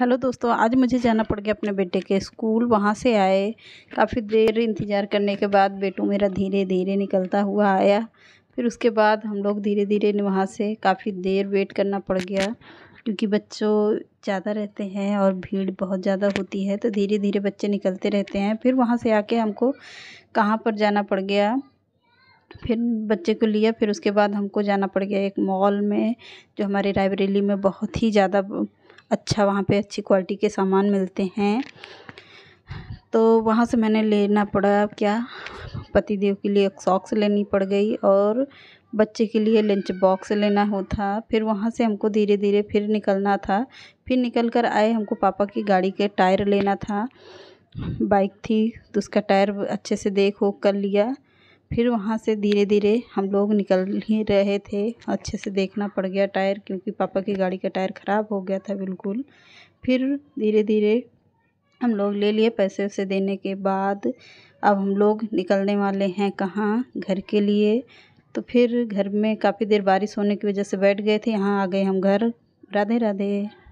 hello दोस्तों आज मुझे जाना पड़ गया अपने बेटे के स्कूल वहाँ से आए काफ़ी देर इंतज़ार करने के बाद बेटू मेरा धीरे धीरे निकलता हुआ आया फिर उसके बाद हम लोग धीरे धीरे वहाँ से काफ़ी देर वेट करना पड़ गया क्योंकि बच्चों ज़्यादा रहते हैं और भीड़ बहुत ज़्यादा होती है तो धीरे धीरे बच्चे निकलते रहते हैं फिर वहाँ से आके हमको कहाँ पर जाना पड़ गया फिर बच्चे को लिया फिर उसके बाद हमको जाना पड़ गया एक मॉल में जो हमारे रायबरेली में बहुत ही ज़्यादा अच्छा वहाँ पे अच्छी क्वालिटी के सामान मिलते हैं तो वहाँ से मैंने लेना पड़ा क्या पतिदेव के लिए एक सॉक्स लेनी पड़ गई और बच्चे के लिए लंच बॉक्स लेना हो था फिर वहाँ से हमको धीरे धीरे फिर निकलना था फिर निकल कर आए हमको पापा की गाड़ी के टायर लेना था बाइक थी तो उसका टायर अच्छे से देख ओख कर लिया फिर वहाँ से धीरे धीरे हम लोग निकल ही रहे थे अच्छे से देखना पड़ गया टायर क्योंकि पापा की गाड़ी का टायर ख़राब हो गया था बिल्कुल फिर धीरे धीरे हम लोग ले लिए पैसे वैसे देने के बाद अब हम लोग निकलने वाले हैं कहाँ घर के लिए तो फिर घर में काफ़ी देर बारिश होने की वजह से बैठ गए थे यहाँ आ गए हम घर राधे राधे